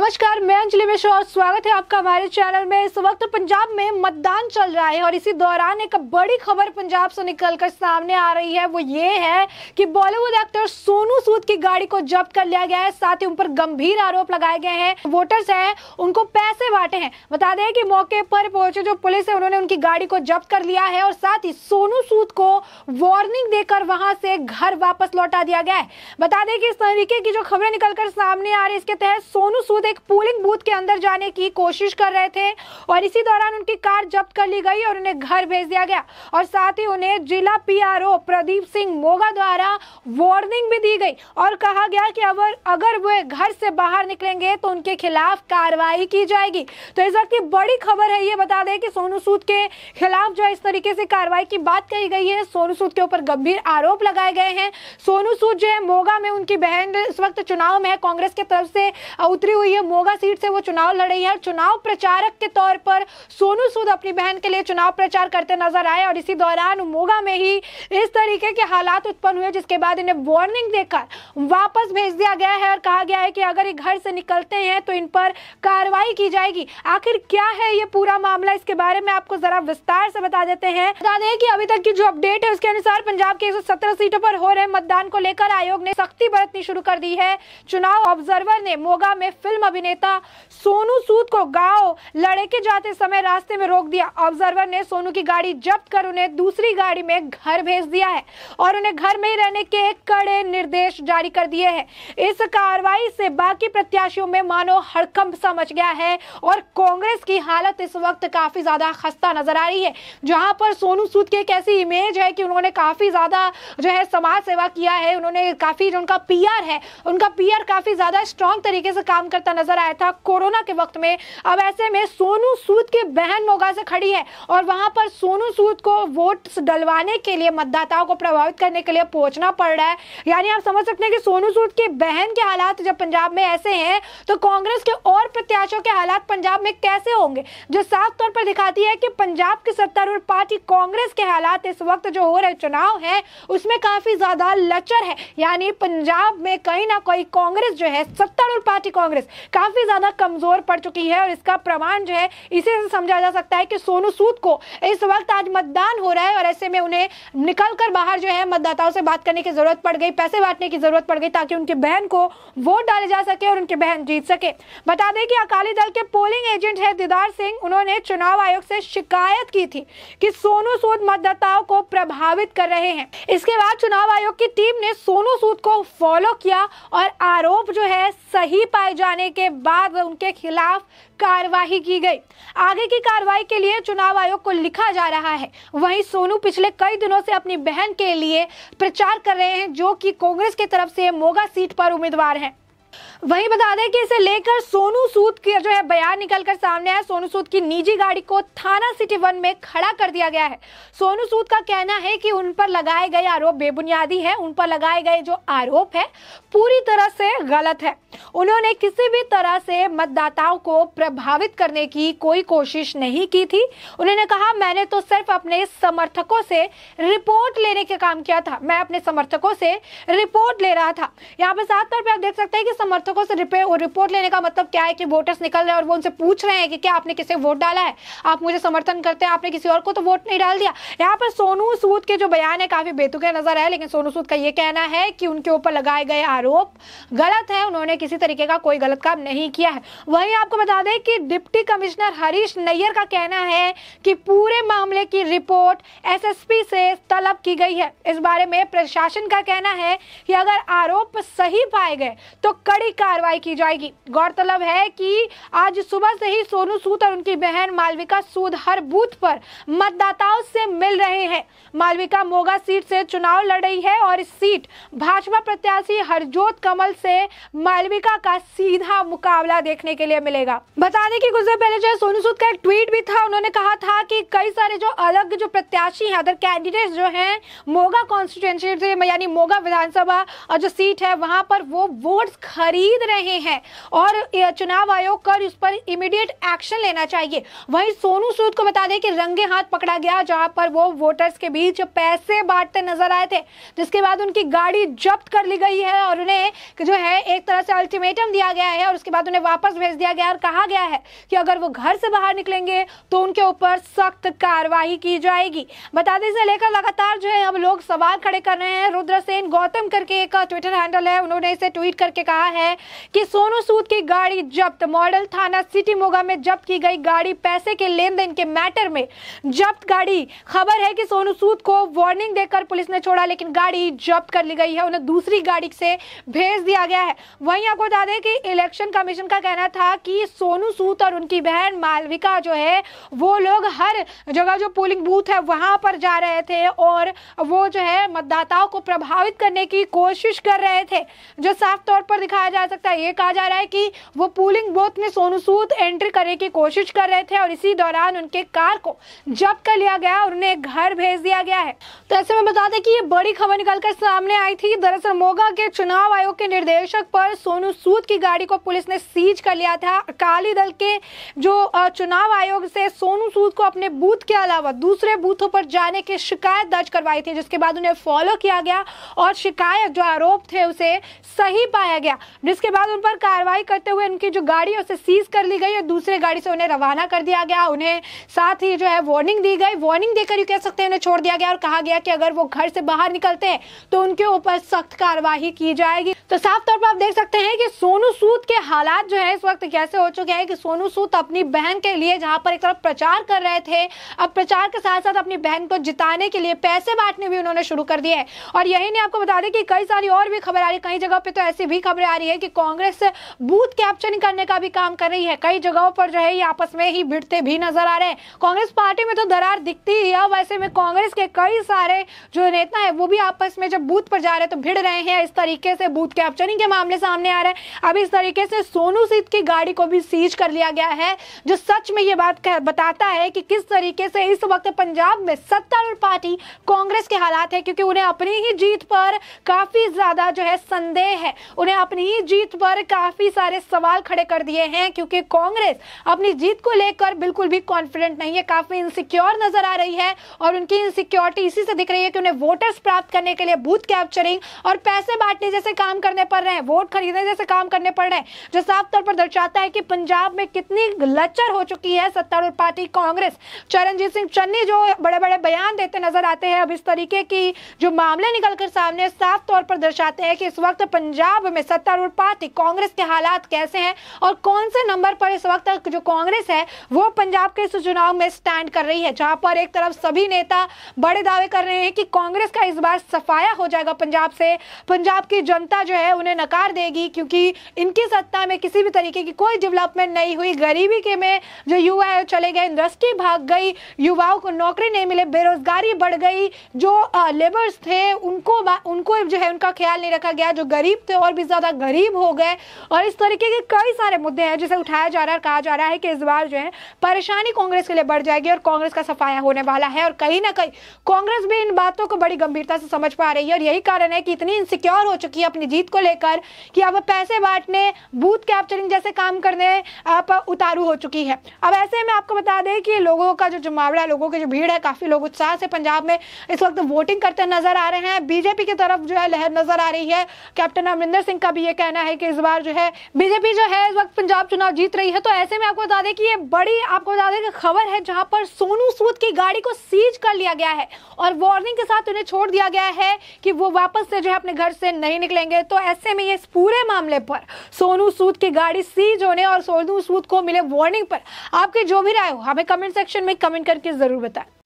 नमस्कार मैं अंजलि मिश्रा और स्वागत है आपका हमारे चैनल में इस वक्त पंजाब में मतदान चल रहा है और इसी दौरान एक बड़ी खबर पंजाब से निकलकर सामने आ रही है वो ये है कि बॉलीवुड एक्टर सोनू सूद की गाड़ी को जब्त कर लिया गया है साथ ही उन पर गंभीर आरोप लगाए गए हैं वोटर्स हैं उनको पैसे बांटे हैं बता दें कि मौके पर पहुंचे जो पुलिस है उन्होंने उनकी गाड़ी को जब्त कर लिया है और साथ ही सोनू सूद को वार्निंग देकर वहां से घर वापस लौटा दिया गया है बता दें कि इस तरीके की जो खबरें निकलकर सामने आ रही है इसके तहत सोनू सूद एक पोलिंग बूथ के अंदर जाने की कोशिश कर रहे थे और इसी दौरान उनकी कार जब्त कर ली गई और उन्हें घर भेज दिया गया और साथ ही उन्हें जिला पीआरओ प्रदीप सिंह मोगा द्वारा वार्निंग भी दी गई और कहा गया कि अगर अगर वे घर से बाहर निकलेंगे तो उनके खिलाफ कार्रवाई की जाएगी तो इस वक्त की बड़ी खबर है ये बता दें कि सोनू सूद के खिलाफ जो इस तरीके से कार्रवाई की बात कही गई है सोनू सूद के ऊपर गंभीर आरोप लगाए गए हैं सोनू सूद जो है मोगा में उनकी बहन इस वक्त चुनाव में है कांग्रेस की तरफ से उतरी हुई है मोगा सीट से वो चुनाव लड़ रही है चुनाव प्रचारक के तौर पर सोनू सूद अपनी बहन के लिए चुनाव प्रचार करते नजर आए और इसी दौरान मोगा में ही इस तरीके के हालात उत्पन्न हुए जिसके बाद इन्हें वार्निंग देकर वापस भेज दिया गया है और कहा गया है कि अगर ये घर से निकलते हैं तो इन पर कार्रवाई की जाएगी आखिर क्या है ये पूरा मामला इसके बारे में आपको जरा विस्तार से बता देते हैं बता दें कि अभी तक की जो अपडेट है उसके अनुसार पंजाब के 117 सीटों पर हो रहे मतदान को लेकर आयोग ने सख्ती बरतनी शुरू कर दी है चुनाव ऑब्जर्वर ने मोगा में फिल्म अभिनेता सोनू सूद को गांव लड़े के जाते समय रास्ते में रोक दिया ऑब्जर्वर ने सोनू की गाड़ी जब्त कर उन्हें दूसरी गाड़ी में घर भेज दिया है और उन्हें घर में ही रहने के कड़े निर्देश जारी कर दिए हैं इस कार्रवाई से बाकी प्रत्याशियों में मानो हड़कंप समझ गया है और कांग्रेस की हालत इस वक्त काफी ज्यादा खस्ता नजर आ रही है जहां पर सोनू सूद की एक ऐसी इमेज है कि उन्होंने काफी ज्यादा जो है समाज सेवा किया है उन्होंने काफी जो उनका पीआर है उनका पीआर काफी ज्यादा स्ट्रांग तरीके से काम करता करता नजर आया था कोरोना के वक्त में अब ऐसे में सोनू सूद की बहन मोगा से खड़ी है और वहां पर सोनू सूद को वोट डलवाने के लिए मतदाताओं को प्रभावित करने के लिए पहुंचना पड़ रहा है यानी आप समझ सकते हैं कि सोनू सूद की बहन के हालात जब पंजाब में ऐसे हैं तो कांग्रेस के और प्रत्याशियों के हालात पंजाब में कैसे होंगे जो साफ तौर पर दिखाती है कि पंजाब की सत्तारूढ़ पार्टी कांग्रेस के हालात इस वक्त जो हो रहे चुनाव है उसमें काफी ज्यादा लचर है यानी पंजाब में कहीं ना कहीं कांग्रेस जो है सत्तारूढ़ पार्टी कांग्रेस काफ़ी ज़्यादा कमज़ोर पड़ चुकी है और इसका प्रमाण जो है इसे समझा जा सकता है कि सोनू सूद को इस वक्त आज मतदान हो रहा है और ऐसे में उन्हें निकल कर बाहर जो है मतदाताओं से बात करने की ज़रूरत पड़ गई पैसे बांटने की ज़रूरत पड़ गई ताकि उनकी बहन को वोट डाले जा सके और उनकी बहन जीत सके बता दें कि अकाली दल के पोलिंग एजेंट है दीदार सिंह उन्होंने चुनाव आयोग से शिकायत की थी कि सोनू सूद मतदाताओं को प्रभावित कर रहे हैं इसके बाद चुनाव आयोग की टीम ने सोनू सूद को फॉलो किया और आरोप जो है सही पाए जाने के बाद उनके खिलाफ कार्रवाई की गई आगे की कार्रवाई के लिए चुनाव आयोग को लिखा जा रहा है वहीं सोनू पिछले कई दिनों से अपनी बहन के लिए प्रचार कर रहे हैं जो कि कांग्रेस की तरफ से मोगा सीट पर उम्मीदवार हैं वहीं बता दें कि इसे लेकर सोनू सूद का जो है बयान निकलकर सामने आया सोनू सूद की निजी गाड़ी को थाना सिटी वन में खड़ा कर दिया गया है सोनू सूद का कहना है कि उन पर लगाए गए आरोप बेबुनियादी है उन पर लगाए गए जो आरोप है पूरी तरह से गलत है उन्होंने किसी भी तरह से मतदाताओं को प्रभावित करने की कोई कोशिश नहीं की थी उन्होंने कहा मैंने तो सिर्फ अपने समर्थकों से रिपोर्ट लेने का काम किया था मैं अपने समर्थकों से रिपोर्ट ले रहा था यहाँ पे साफ तौर पर आप देख सकते हैं कि समर्थक समर्थकों से रिपोर्ट लेने का मतलब क्या है कि वोटर्स निकल रहे हैं और वो उनसे पूछ रहे हैं कि क्या आपने किसे वोट डाला है आप मुझे समर्थन करते हैं आपने किसी और को तो वोट नहीं डाल दिया यहाँ पर सोनू सूद के जो बयान है काफी बेतुके नजर है लेकिन सोनू सूद का ये कहना है कि उनके ऊपर लगाए गए आरोप गलत है उन्होंने किसी तरीके का कोई गलत काम नहीं किया है वही आपको बता दें कि डिप्टी कमिश्नर हरीश नैयर का कहना है कि पूरे मामले की रिपोर्ट एसएसपी से तलब की गई है इस बारे में प्रशासन का कहना है कि अगर आरोप सही पाए गए तो कड़ी कार्रवाई की जाएगी गौरतलब है कि आज सुबह से ही सोनू सूद और उनकी बहन मालविका सूद हर बूथ पर मतदाताओं से मिल रहे हैं मालविका मोगा सीट से चुनाव लड़ रही है और इस सीट भाजपा प्रत्याशी हरजोत कमल से मालविका का सीधा मुकाबला देखने के लिए मिलेगा बताने की गुजर पहले जो सोनू सूद का एक ट्वीट भी था उन्होंने कहा था की कई सारे जो अलग जो प्रत्याशी है अदर कैंडिडेट जो है मोगा कॉन्स्टिट्यूंसी यानी मोगा विधानसभा और जो सीट है वहां पर वो वोट्स खरीद खरीद रहे हैं और चुनाव आयोग कर उस पर इमीडिएट एक्शन लेना चाहिए वहीं सोनू सूद को बता दें कि रंगे हाथ पकड़ा गया जहां पर वो वोटर्स के बीच पैसे बांटते नजर आए थे जिसके बाद उनकी गाड़ी जब्त कर ली गई है और उन्हें जो है एक तरह से अल्टीमेटम दिया गया है और उसके बाद उन्हें वापस भेज दिया गया और कहा गया है कि अगर वो घर से बाहर निकलेंगे तो उनके ऊपर सख्त कार्रवाई की जाएगी बता दें इसे लेकर लगातार जो है अब लोग सवाल खड़े कर रहे हैं रुद्रसेन गौतम करके एक ट्विटर हैंडल है उन्होंने इसे ट्वीट करके कहा है कि सोनू सूद की गाड़ी जब्त मॉडल थाना सिटी मोगा में जब्त की गई गाड़ी पैसे के लेन देन के मैटर में जब्त गाड़ी खबर है कि सोनू सूद को वार्निंग देकर पुलिस ने छोड़ा लेकिन गाड़ी जब्त कर ली गई है उन्हें दूसरी गाड़ी से भेज दिया गया है वही आपको बता दें कि इलेक्शन कमीशन का कहना था कि सोनू सूद और उनकी बहन मालविका जो है वो लोग हर जगह जो पोलिंग बूथ है वहां पर जा रहे थे और वो जो है मतदाताओं को प्रभावित करने की कोशिश कर रहे थे जो साफ तौर पर दिखाया जा जा सकता है ये कहा जा रहा है कि वो पुलिंग बोथ में सोनू सूद एंट्री करने की कोशिश कर रहे थे और इसी दौरान उनके कार को जब्त कर लिया गया और उन्हें घर भेज दिया गया है तो ऐसे में बता दें कि ये बड़ी खबर निकलकर सामने आई थी दरअसल मोगा के चुनाव आयोग के निर्देशक पर सोनू सूद की गाड़ी को पुलिस ने सीज कर लिया था अकाली दल के जो चुनाव आयोग से सोनू सूद को अपने बूथ के अलावा दूसरे बूथों पर जाने की शिकायत दर्ज करवाई थी जिसके बाद उन्हें फॉलो किया गया और शिकायत जो आरोप थे उसे सही पाया गया जिसके बाद उन पर कार्रवाई करते हुए उनकी जो गाड़ी है उसे सीज कर ली गई और दूसरे गाड़ी से उन्हें रवाना कर दिया गया उन्हें साथ ही जो है वार्निंग दी गई वार्निंग देकर यू कह सकते हैं उन्हें छोड़ दिया गया और कहा गया कि अगर वो घर से बाहर निकलते हैं तो उनके ऊपर सख्त कार्रवाई की जाएगी तो साफ तौर पर आप देख सकते हैं कि सोनू सूद के हालात जो है इस वक्त कैसे हो चुके हैं कि सोनू सूद अपनी बहन के लिए जहां पर एक तरफ प्रचार कर रहे थे अब प्रचार के साथ साथ अपनी बहन को जिताने के लिए पैसे बांटने भी उन्होंने शुरू कर दिए और यही नहीं आपको बता दें कि कई सारी और भी खबर आ रही कई जगह पे तो ऐसी भी खबरें आ रही है कि कि कांग्रेस बूथ कैप्चरिंग करने का भी काम कर रही है कई जगहों पर जो है आपस में ही भिड़ते भी नजर आ रहे हैं कांग्रेस पार्टी में तो दरार दिखती ही है वैसे में कांग्रेस के कई सारे जो नेता है वो भी आपस में जब बूथ पर जा रहे हैं तो भिड़ रहे हैं इस तरीके से बूथ कैप्चरिंग के मामले सामने आ रहे हैं अब इस तरीके से सोनू सीत की गाड़ी को भी सीज कर लिया गया है जो सच में ये बात बताता है कि किस तरीके से इस वक्त पंजाब में सत्तारूढ़ पार्टी कांग्रेस के हालात है क्योंकि उन्हें अपनी ही जीत पर काफी ज्यादा जो है संदेह है उन्हें अपनी ही जीत पर काफी सारे सवाल खड़े कर दिए हैं क्योंकि कांग्रेस अपनी जीत को लेकर बिल्कुल भी कॉन्फिडेंट नहीं है काफी इनसिक्योर नजर आ रही है और उनकी इनसिक्योरिटी इसी से दिख रही है कि उन्हें वोटर्स प्राप्त करने के लिए बूथ कैप्चरिंग और पैसे बांटने जैसे काम करने पड़ रहे हैं वोट खरीदने जैसे काम करने पड़ रहे हैं जो साफ तौर पर दर्शाता है कि पंजाब में कितनी लचर हो चुकी है सत्तारूढ़ पार्टी कांग्रेस चरणजीत सिंह चन्नी जो बड़े बड़े बयान देते नजर आते हैं अब इस तरीके की जो मामले निकलकर सामने साफ तौर पर दर्शाते हैं कि इस वक्त पंजाब में सत्तारूढ़ पार्टी कांग्रेस के हालात कैसे हैं और कौन से नंबर पर इस वक्त जो कांग्रेस है वो पंजाब के इस चुनाव में स्टैंड कर रही है जहां पर एक तरफ सभी नेता बड़े दावे कर रहे हैं कि कांग्रेस का इस बार सफाया हो जाएगा पंजाब से पंजाब की जनता जो है उन्हें नकार देगी क्योंकि इनकी सत्ता में किसी भी तरीके की कोई डेवलपमेंट नहीं हुई गरीबी के में जो युवा है चले गए इंडस्ट्री भाग गई युवाओं को नौकरी नहीं मिले बेरोजगारी बढ़ गई जो लेबर्स थे उनको उनको जो है उनका ख्याल नहीं रखा गया जो गरीब थे और भी ज़्यादा गरीब गरीब हो गए और इस तरीके के कई सारे मुद्दे हैं जिसे उठाया जा रहा है और कहा जा रहा है कि इस बार जो है परेशानी कांग्रेस के लिए बढ़ जाएगी और कांग्रेस का सफाया होने वाला है और कहीं ना कहीं कांग्रेस भी इन बातों को बड़ी गंभीरता से समझ पा रही है और यही कारण है कि इतनी इनसिक्योर हो चुकी है अपनी जीत को लेकर कि अब पैसे बांटने बूथ कैप्चरिंग जैसे काम करने आप उतारू हो चुकी है अब ऐसे में आपको बता दें कि लोगों का जो जुमावड़ा लोगों की जो भीड़ है काफ़ी लोग उत्साह से पंजाब में इस वक्त वोटिंग करते नजर आ रहे हैं बीजेपी की तरफ जो है लहर नजर आ रही है कैप्टन अमरिंदर सिंह का भी ये कहना कहना है कि इस बार जो है बीजेपी जो है इस वक्त पंजाब चुनाव जीत रही है तो ऐसे में आपको बता दें कि ये बड़ी आपको बता दें कि खबर है जहां पर सोनू सूद की गाड़ी को सीज कर लिया गया है और वार्निंग के साथ उन्हें छोड़ दिया गया है कि वो वापस से जो है अपने घर से नहीं निकलेंगे तो ऐसे में ये इस पूरे मामले पर सोनू सूद की गाड़ी सीज होने और सोनू सूद को मिले वार्निंग पर आपकी जो भी राय हो हमें कमेंट सेक्शन में कमेंट करके ज़रूर बताएं